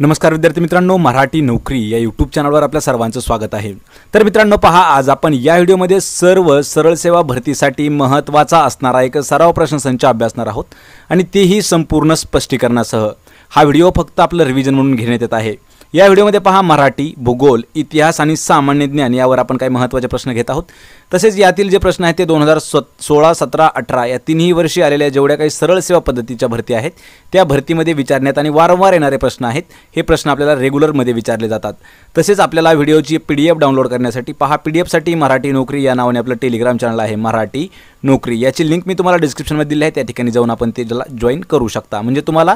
नमस्कार विद्यार्थी मित्रांनो मराठी नोकरी या यूट्यूब चॅनलवर आपल्या सर्वांचं स्वागत आहे तर मित्रांनो पहा आज आपण या व्हिडिओमध्ये सर्व सरळ सेवा भरतीसाठी महत्त्वाचा असणारा एक सराव संच अभ्यासणार आहोत आणि तेही संपूर्ण स्पष्टीकरणासह हा व्हिडिओ फक्त आपलं रिव्हिजन म्हणून घेण्यात येत आहे या व्हिडिओमध्ये पहा मराठी भूगोल इतिहास आणि सामान्य ज्ञान यावर आपण काही महत्त्वाचे प्रश्न घेत आहोत तसेच यातील जे प्रश्न आहेत ते दोन हजार स सोळा सतरा अठरा या तिन्ही वर्षी आलेल्या जेवढ्या काही सरळ सेवा पद्धतीच्या भरती आहेत त्या भरतीमध्ये विचारण्यात आणि वारंवार येणारे प्रश्न आहेत हे प्रश्न आपल्याला रेग्युलरमध्ये विचारले जातात तसेच आपल्याला व्हिडिओची पी डी एफ डाउनलोड करण्यासाठी पहा पी डी एफसाठी मराठी नोकरी या नावाने आपलं टेलिग्राम चॅनल आहे मराठी नोकरी याची लिंक मी तुम्हाला डिस्क्रिप्शनमध्ये दिली आहे त्या ठिकाणी जाऊन आपण ते ज्याला जॉईन करू शकता म्हणजे तुम्हाला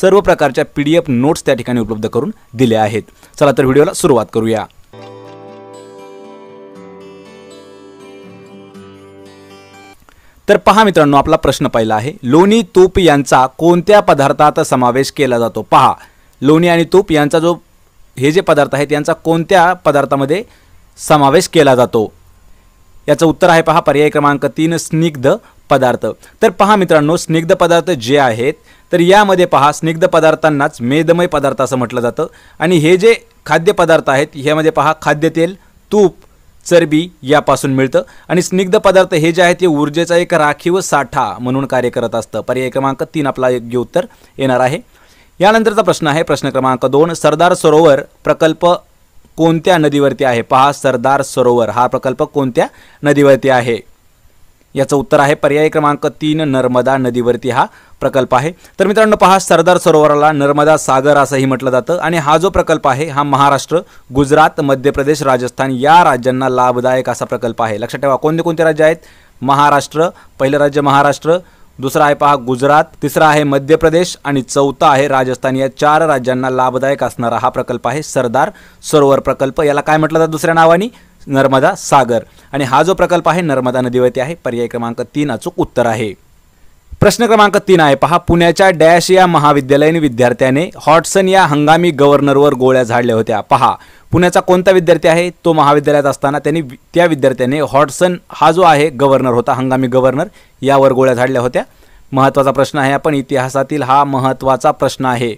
सर्व प्रकारच्या पी डी एफ नोट्स त्या ठिकाणी उपलब्ध करून दिल्या आहेत चला तर व्हिडिओला सुरुवात करूया तर पहा मित्रांनो आपला प्रश्न पहिला आहे लोणी तूप यांचा कोणत्या पदार्थात समावेश केला जातो पहा लोणी आणि तूप यांचा जो हे जे पदार्थ आहेत यांचा कोणत्या पदार्थामध्ये समावेश केला जातो याचं उत्तर आहे पहा पर्याय क्रमांक तीन स्निग्ध पदार्थ तर पहा मित्रांनो स्निग्ध पदार्थ जे आहेत तर यामध्ये पहा स्निग्ध पदार्थांनाच मेदमय पदार्थ असं म्हटलं जातं आणि हे जे खाद्यपदार्थ आहेत ह्यामध्ये पहा खाद्यतेल तूप चरबी यापासून मिळतं आणि स्निग्ध पदार्थ हे जे आहेत ते ऊर्जेचा एक राखीव साठा म्हणून कार्य करत असतं पर्याय क्रमांक तीन आपला योग्य उत्तर येणार आहे यानंतरचा प्रश्न आहे प्रश्न क्रमांक दोन सरदार सरोवर प्रकल्प कोणत्या नदीवरती आहे पहा सरदार सरोवर हा प्रकल्प कोणत्या नदीवरती आहे याचं उत्तर आहे पर्याय क्रमांक तीन नर्मदा नदीवरती हा प्रकल्प आहे तर मित्रांनो पहा सरदार सरोवराला नर्मदा सागर असंही म्हटलं जातं आणि हा जो प्रकल्प आहे हा महाराष्ट्र गुजरात मध्य प्रदेश राजस्थान या राज्यांना लाभदायक असा प्रकल्प आहे लक्षात ठेवा कोणते कोणते राज्य आहेत महाराष्ट्र पहिलं राज्य महाराष्ट्र दुसरा आहे पहा गुजरात तिसरा आहे मध्य प्रदेश आणि चौथा आहे राजस्थान या चार राज्यांना लाभदायक असणारा हा प्रकल्प आहे सरदार सरोवर प्रकल्प याला काय म्हटलं जातं दुसऱ्या नावाने नर्मदा सागर आणि हा जो प्रकल्प आहे नर्मदा नदीवरती आहे पर्याय क्रमांक तीन अचूक उत्तर आहे प्रश्न क्रमांक तीन आहे पहा पुण्याच्या डॅश या महाविद्यालयीन विद्यार्थ्याने हॉटसन या हंगामी गव्हर्नरवर गोळ्या झाडल्या होत्या पहा पुण्याचा कोणता विद्यार्थी आहे तो महाविद्यालयात असताना त्यांनी त्या विद्यार्थ्याने हॉटसन हा जो आहे गव्हर्नर होता हंगामी गव्हर्नर यावर गोळ्या झाडल्या होत्या महत्त्वाचा प्रश्न आहे आपण इतिहासातील हा महत्त्वाचा प्रश्न आहे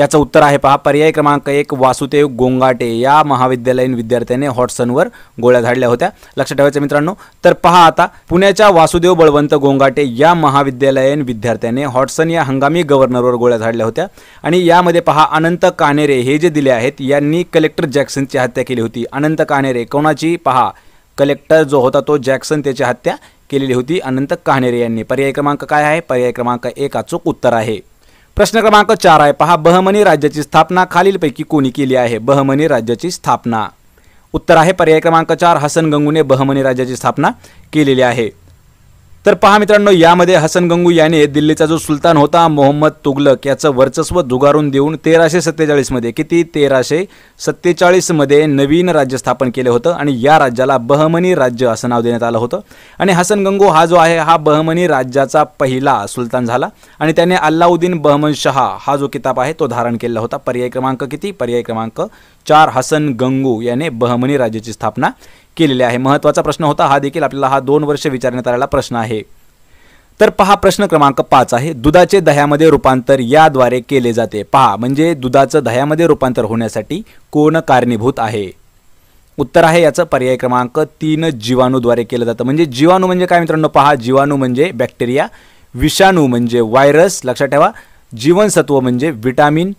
याचं उत्तर आहे पहा पर्याय क्रमांक एक वासुदेव गोंगाटे या महाविद्यालयीन विद्यार्थ्याने हॉटसनवर गोळ्या झाडल्या होत्या लक्षात ठेवायचं मित्रांनो तर पहा आता पुण्याच्या वासुदेव बळवंत गोंगाटे या महाविद्यालयीन विद्यार्थ्याने हॉटसन या हंगामी गव्हर्नरवर गोळ्या झाडल्या होत्या आणि यामध्ये पहा अनंत कानेरे हे जे दिले आहेत यांनी कलेक्टर जॅक्सनची हत्या केली होती अनंत कानेरे कोणाची पहा कलेक्टर जो होता तो जॅक्सन त्याची हत्या केलेली होती अनंत कानेरे यांनी पर्याय क्रमांक काय आहे पर्याय क्रमांक एक अचूक उत्तर आहे प्रश्न क्रमांक चार आहे पहा बहमनी राज्याची स्थापना खालीलपैकी कोणी केली आहे बहमनी राज्याची स्थापना उत्तर आहे पर्याय क्रमांक चार हसन गंगूने बहमनी राज्याची स्थापना केलेली आहे तर पहा मित्रांनो यामध्ये हसन गंगू याने दिल्लीचा जो सुलतान होता मोहम्मद तुगलक याचं वर्चस्व दुगारून देऊन तेराशे सत्तेचाळीसमध्ये किती तेराशे सत्तेचाळीसमध्ये नवीन राज्य स्थापन केलं होतं आणि या राज्याला बहमनी राज्य असं नाव देण्यात आलं होतं आणि हसन गंगू हा जो आहे हा बहमनी राज्याचा पहिला सुलतान झाला आणि त्याने अल्लाउद्दीन बहमन शहा हा जो किताब आहे तो धारण केला होता पर्याय क्रमांक किती पर्याय क्रमांक चार हसन गंगू याने बहमनी राज्याची स्थापना केलेले आहे महत्त्वाचा प्रश्न होता हा देखील आपल्याला हा दोन वर्ष विचारण्यात आलेला प्रश्न आहे तर पहा प्रश्न क्रमांक पाच आहे दुधाचे दह्यामध्ये रूपांतर याद्वारे केले जाते पहा म्हणजे दुधाचं दह्यामध्ये रूपांतर होण्यासाठी कोण कारणीभूत आहे उत्तर आहे याचं पर्याय क्रमांक तीन जीवाणूद्वारे केलं जातं म्हणजे जीवाणू म्हणजे काय मित्रांनो पहा जीवाणू म्हणजे बॅक्टेरिया विषाणू म्हणजे व्हायरस लक्षात ठेवा जीवनसत्व म्हणजे विटॅमिन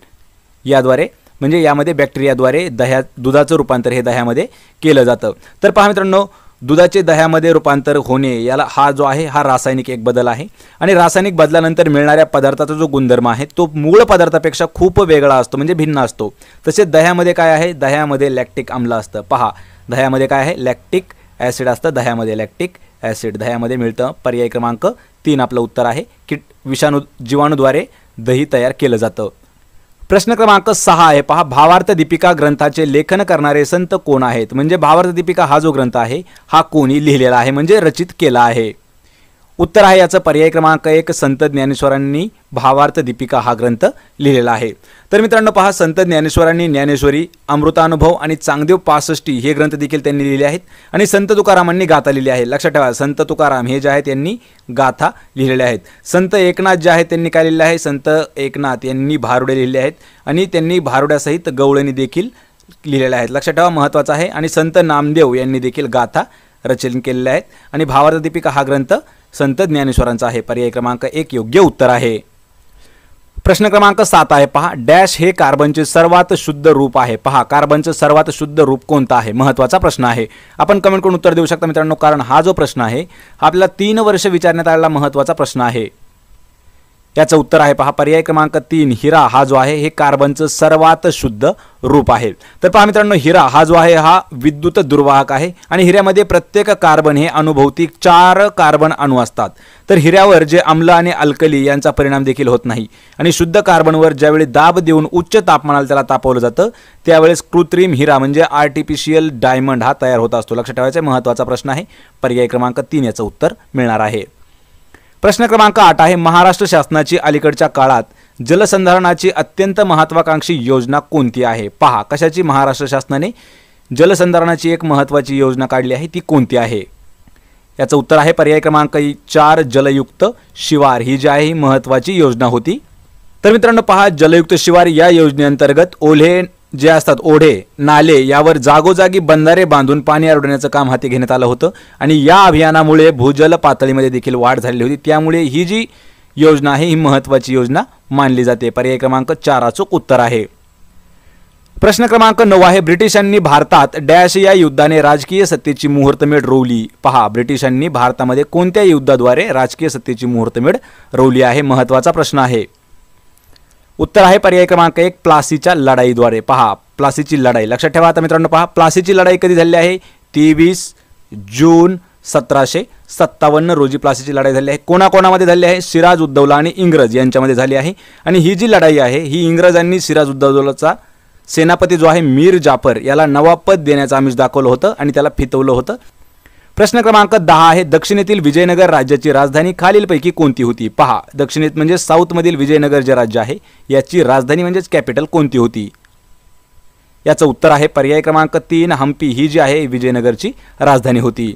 याद्वारे म्हणजे यामध्ये बॅक्टेरियाद्वारे दह्या दुधाचं रूपांतर हे दह्यामध्ये केलं जातं तर पहा मित्रांनो दुधाचे दह्यामध्ये रूपांतर होणे याला हा जो आहे हा रासायनिक एक बदल आहे आणि रासायनिक बदलानंतर मिळणाऱ्या पदार्थाचा जो गुणधर्म आहे तो मूळ पदार्थापेक्षा खूप वेगळा असतो म्हणजे भिन्न असतो तसेच दह्यामध्ये काय आहे दह्यामध्ये लॅक्टिक आम्ल असतं पहा दह्यामध्ये काय आहे लॅक्टिक ॲसिड असतं दह्यामध्ये लॅक्टिक ॲसिड दह्यामध्ये मिळतं पर्याय क्रमांक तीन आपलं उत्तर आहे की विषाणू जीवाणूद्वारे दही तयार केलं जातं प्रश्न क्रमांक सहा आहे पहा भावार्थ दीपिका ग्रंथाचे लेखन करणारे संत कोण आहेत म्हणजे भावार्थ दीपिका हा जो ग्रंथ आहे हा कोणी लिहिलेला आहे म्हणजे रचित केला आहे उत्तर आहे याचा पर्याय क्रमांक एक संत ज्ञानेश्वरांनी भावार्थ दीपिका हा ग्रंथ लिहिलेला आहे तर मित्रांनो पहा संत ज्ञानेश्वरांनी ज्ञानेश्वरी अमृतानुभव आणि चांगदेव पासष्टी हे ग्रंथ देखील त्यांनी लिहिले आहेत आणि संत तुकारामांनी गाथा लिहिली आहे लक्षात ठेवा संत तुकाराम हे जे आहेत त्यांनी गाथा लिहिलेल्या आहेत संत एकनाथ जे आहेत त्यांनी काय लिहिलं आहे संत एकनाथ यांनी भारुडे लिहिले आहेत आणि त्यांनी भारुड्यासहित गवळणी देखील लिहिलेल्या आहेत लक्षात ठेवा महत्त्वाचं आहे आणि संत नामदेव यांनी देखील गाथा रचन केलेल्या आहेत आणि भावार्थ दीपिका हा ग्रंथ संत ज्ञानेश्वरांचा आहे पर्याय क्रमांक एक योग्य उत्तर आहे प्रश्न क्रमांक सात आहे पहा डॅश हे कार्बनचे सर्वात शुद्ध रूप आहे पहा कार्बनचं सर्वात शुद्ध रूप कोणतं आहे महत्त्वाचा प्रश्न आहे आपण कमेंट करून उत्तर देऊ शकता मित्रांनो कारण हा जो प्रश्न आहे आपल्याला तीन वर्ष विचारण्यात आलेला महत्त्वाचा प्रश्न आहे याचं उत्तर आहे पहा पर्याय क्रमांक तीन हिरा हा जो आहे हे कार्बनचं सर्वात शुद्ध रूप आहे तर पहा मित्रांनो हिरा हा जो आहे हा विद्युत दुर्वाहक आहे आणि हिऱ्यामध्ये प्रत्येक कार्बन हे अनुभवती चार कार्बन अणू असतात तर हिऱ्यावर जे आम्ल आणि अल्कली यांचा परिणाम देखील होत नाही आणि शुद्ध कार्बनवर ज्यावेळी दाब देऊन उच्च तापमानाला त्याला तापवलं जातं त्यावेळेस कृत्रिम हिरा म्हणजे आर्टिफिशियल डायमंड हा तयार होत असतो लक्षात ठेवायचा महत्त्वाचा प्रश्न आहे पर्याय क्रमांक तीन याचं उत्तर मिळणार आहे प्रश्न क्रमांक आठ आहे महाराष्ट्र शासनाची अलीकडच्या काळात जलसंधारणाची अत्यंत महत्त्वाकांक्षी योजना कोणती आहे पहा कशाची महाराष्ट्र शासनाने जलसंधारणाची एक महत्त्वाची योजना काढली आहे ती कोणती आहे याचं उत्तर आहे पर्याय क्रमांक चार जलयुक्त शिवार ही जी आहे ही महत्त्वाची योजना होती तर मित्रांनो पहा जलयुक्त शिवार या योजनेअंतर्गत ओले जे असतात ओढे नाले यावर जागोजागी बंधारे बांधून पाणी अडवण्याचं काम हाती घेण्यात आलं होतं आणि या अभियानामुळे भूजल पातळीमध्ये देखील वाढ झालेली होती त्यामुळे ही जी योजना आहे ही महत्त्वाची योजना मानली जाते पर्याय क्रमांक चार अचूक उत्तर आहे प्रश्न क्रमांक नऊ आहे ब्रिटिशांनी भारतात डॅश या युद्धाने राजकीय सत्तेची मुहूर्तमेढ रोवली पहा ब्रिटिशांनी भारतामध्ये कोणत्या युद्धाद्वारे राजकीय सत्तेची मुहूर्तमेढ रोवली आहे महत्त्वाचा प्रश्न आहे उत्तर आहे पर्याय क्रमांक एक प्लासीच्या लढाईद्वारे पहा प्लासीची लढाई लक्षात ठेवा आता मित्रांनो पहा प्लासीची लढाई कधी झाली आहे तेवीस जून सतराशे सत्तावन्न रोजी प्लासीची लढाई झाली आहे कोणाकोणामध्ये झाली आहे सिराज उद्दौला आणि इंग्रज यांच्यामध्ये झाली आहे आणि ही जी लढाई आहे ही इंग्रजांनी सिराज उद्दौलाचा सेनापती जो आहे मीर जाफर याला नवापद देण्याचं आमिष दाखवलं होतं आणि त्याला फितवलं होतं प्रश्न क्रमांक दहा आहे दक्षिणेतील विजयनगर राज्याची राजधानी खालीलपैकी कोणती होती पहा दक्षिणेत म्हणजे साऊथमधील विजयनगर जे राज्य आहे याची राजधानी म्हणजेच कॅपिटल कोणती होती याचं उत्तर आहे पर्याय क्रमांक तीन हम्पी ही जी आहे विजयनगरची राजधानी होती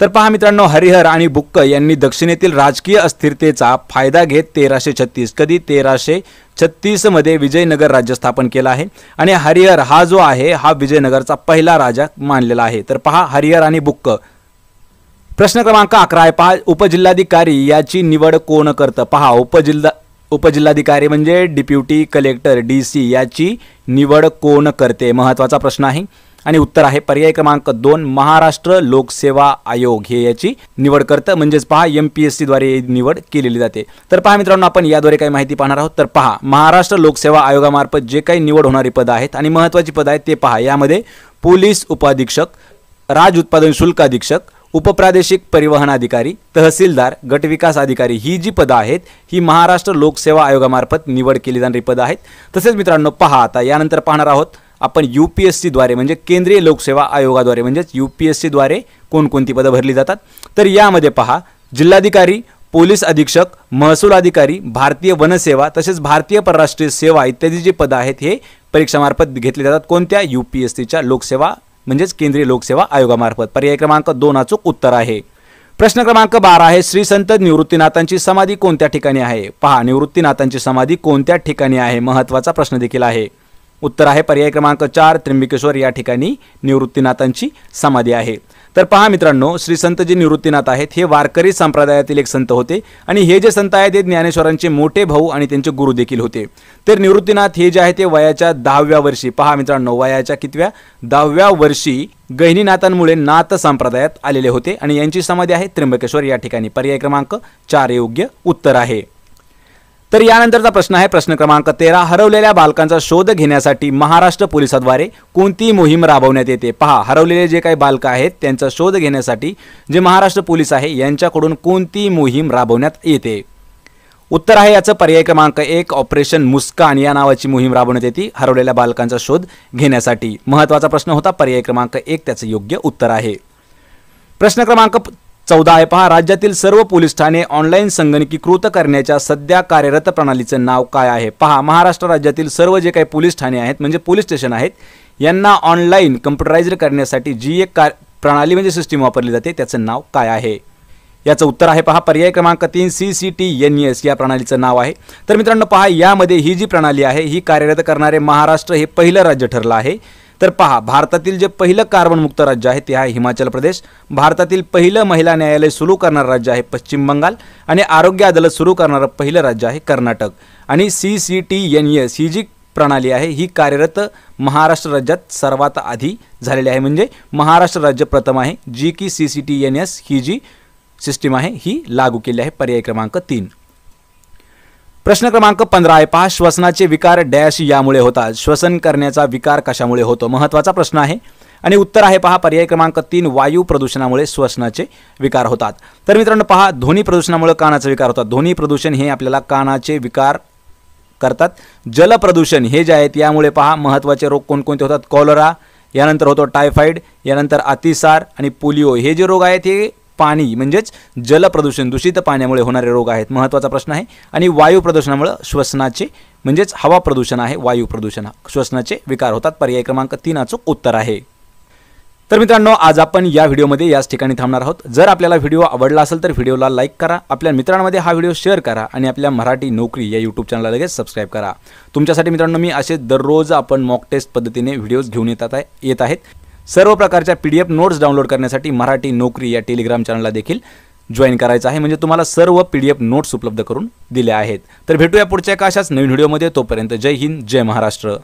तर पहा मित्रांनो हरिहर आणि बुक्क यांनी दक्षिणेतील राजकीय अस्थिरतेचा फायदा घेत तेराशे छत्तीस कधी तेराशे छत्तीसमध्ये विजयनगर राज्य स्थापन केलं आहे आणि हरिहर हा जो आहे हा विजयनगरचा पहिला राजा मानलेला आहे तर पहा हरिहर आणि बुक्क प्रश्न क्रमांक अकरा आहे पहा उपजिल्हाधिकारी याची निवड कोण करतं पहा उपजिल्हा उपजिल्हाधिकारी म्हणजे डिप्युटी कलेक्टर डी सी याची निवड कोण करते महत्त्वाचा प्रश्न आहे आणि उत्तर आहे पर्याय क्रमांक दोन महाराष्ट्र लोकसेवा आयोग हे याची निवड करतं म्हणजेच पहा एम पी एस द्वारे निवड केलेली जाते तर पहा मित्रांनो आपण याद्वारे काही माहिती पाहणार आहोत तर पहा महाराष्ट्र लोकसेवा आयोगामार्फत जे काही निवड होणारी पदं आहेत आणि महत्वाची पदं आहेत ते पहा यामध्ये पोलीस उपाधीक्षक राज उत्पादन शुल्क अधीक्षक उपप्रादेशिक परिवहन अधिकारी तहसीलदार गटविकास अधिकारी ही जी पदं आहेत ही महाराष्ट्र लोकसेवा आयोगामार्फत निवड केली जाणारी पदं आहेत तसेच मित्रांनो पहा आता यानंतर पाहणार आहोत आपण यू पी एस सीद्वारे म्हणजे केंद्रीय लोकसेवा आयोगाद्वारे म्हणजेच यू पी एस सीद्वारे कोणकोणती पदं भरली जातात तर यामध्ये पहा जिल्हाधिकारी पोलीस अधीक्षक महसूल अधिकारी भारतीय वनसेवा तसेच भारतीय परराष्ट्रीय सेवा इत्यादी जी पदं आहेत हे परीक्षामार्फत घेतली जातात कोणत्या यू पी एस सीच्या लोकसेवा म्हणजेच केंद्रीय लोकसेवा आयोगामार्फत पर्याय क्रमांक दोन अचूक उत्तर आहे प्रश्न क्रमांक बारा आहे श्री संत निवृत्तीनाथांची समाधी कोणत्या ठिकाणी आहे पहा निवृत्तीनाथांची समाधी कोणत्या ठिकाणी आहे महत्त्वाचा प्रश्न देखील आहे उत्तर आहे पर्याय क्रमांक चार त्र्यंबकेश्वर या ठिकाणी निवृत्तीनाथांची समाधी आहे तर पहा मित्रांनो श्री संत जे निवृत्तीनाथ आहेत हे वारकरी संप्रदायातील एक संत होते आणि हे जे संत आहेत ते ज्ञानेश्वरांचे मोठे भाऊ आणि त्यांचे गुरु देखील होते तर निवृत्तीनाथ हे जे आहे ते वयाच्या दहाव्या वर्षी पहा मित्रांनो वयाच्या कितव्या दहाव्या वर्षी गहिनीनाथांमुळे नाथ संप्रदायात आलेले होते आणि यांची समाधी आहे त्र्यंबकेश्वर या ठिकाणी पर्याय क्रमांक चार योग्य उत्तर आहे तर यानंतरचा प्रश्न आहे प्रश्न क्रमांक तेरा हरवलेल्या बालकांचा शोध घेण्यासाठी महाराष्ट्र पोलिसाद्वारे कोणती मोहीम राबवण्यात येते पहा हरवलेले जे काही बालक आहेत त्यांचा शोध घेण्यासाठी जे महाराष्ट्र पोलीस आहे यांच्याकडून कोणती मोहीम राबवण्यात येते उत्तर आहे याचं पर्याय क्रमांक एक ऑपरेशन मुस्कान या नावाची मोहीम राबवण्यात येते हरवलेल्या बालकांचा शोध घेण्यासाठी महत्त्वाचा प्रश्न होता पर्याय क्रमांक एक त्याचं योग्य उत्तर आहे प्रश्न क्रमांक चौदा आहे पहा राज्यातील सर्व पोलीस ठाणे ऑनलाईन संगणकीकृत करण्याच्या सध्या कार्यरत प्रणालीचं नाव काय आहे पहा महाराष्ट्र राज्यातील सर्व जे काही पोलीस ठाणे आहेत म्हणजे पोलीस स्टेशन आहेत यांना ऑनलाईन कम्प्युटराईज करण्यासाठी जी एक कार प्रणाली म्हणजे सिस्टीम वापरली जाते त्याचं नाव काय आहे याचं उत्तर आहे पहा पर्याय क्रमांक तीन C C T N S या प्रणालीचं नाव आहे तर मित्रांनो पहा यामध्ये ही जी प्रणाली आहे ही कार्यरत करणारे महाराष्ट्र हे पहिलं राज्य ठरलं आहे तर पहा भारतातील जे पहिलं कार्बनमुक्त राज्य आहे ते आहे हिमाचल प्रदेश भारतातील पहिलं महिला न्यायालय सुरू करणारं राज्य आहे पश्चिम बंगाल आणि आरोग्य अदालत सुरू करणारं पहिलं राज्य आहे कर्नाटक आणि C C T N S ही जी प्रणाली आहे ही कार्यरत महाराष्ट्र राज्यात सर्वात आधी झालेली आहे म्हणजे महाराष्ट्र राज्य प्रथम आहे जी की C C T N S ही जी सिस्टीम आहे ही लागू केली आहे पर्याय क्रमांक तीन प्रश्न क्रमांक पंधरा आहे पहा श्वसनाचे विकार डॅश यामुळे होतात श्वसन करण्याचा विकार कशामुळे होतो महत्त्वाचा प्रश्न आहे आणि उत्तर आहे पहा पर्याय क्रमांक तीन वायू प्रदूषणामुळे श्वसनाचे विकार होतात तर मित्रांनो पहा ध्वनी प्रदूषणामुळे कानाचा विकार होतात ध्वनी प्रदूषण हे आपल्याला कानाचे विकार करतात जल प्रदूषण हे जे आहेत यामुळे पहा महत्त्वाचे रोग कोणकोणते होतात कॉलरा यानंतर होतो टायफाईड यानंतर अतिसार आणि पोलिओ हे जे रोग आहेत हे पाणी म्हणजेच जल प्रदूषण दूषित पाण्यामुळे होणारे रोग आहेत महत्त्वाचा प्रश्न आहे आणि वायू प्रदूषणामुळे श्वसनाचे म्हणजेच हवा प्रदूषण आहे वायू प्रदूषण श्वसनाचे विकार होतात पर्याय क्रमांक तीन अचूक उत्तर आहे तर मित्रांनो आज आपण या व्हिडिओमध्ये याच ठिकाणी थांबणार आहोत जर आपल्याला व्हिडिओ आवडला असेल तर व्हिडिओला लाईक करा आपल्या मित्रांमध्ये हा व्हिडिओ शेअर करा आणि आपल्या मराठी नोकरी या यूट्यूब चॅनलला लगेच सबस्क्राईब करा तुमच्यासाठी मित्रांनो मी असे दररोज आपण मॉक टेस्ट पद्धतीने व्हिडिओज घेऊन येतात येत आहेत सर्व प्रकारच्या पी नोट्स डाउनलोड करण्यासाठी मराठी नोकरी या टेलिग्राम चॅनलला देखील जॉईन करायचं आहे म्हणजे तुम्हाला सर्व पी नोट्स उपलब्ध करून दिल्या आहेत तर भेटूया पुढच्या एका अशाच नवीन व्हिडिओमध्ये तोपर्यंत जय हिंद जय महाराष्ट्र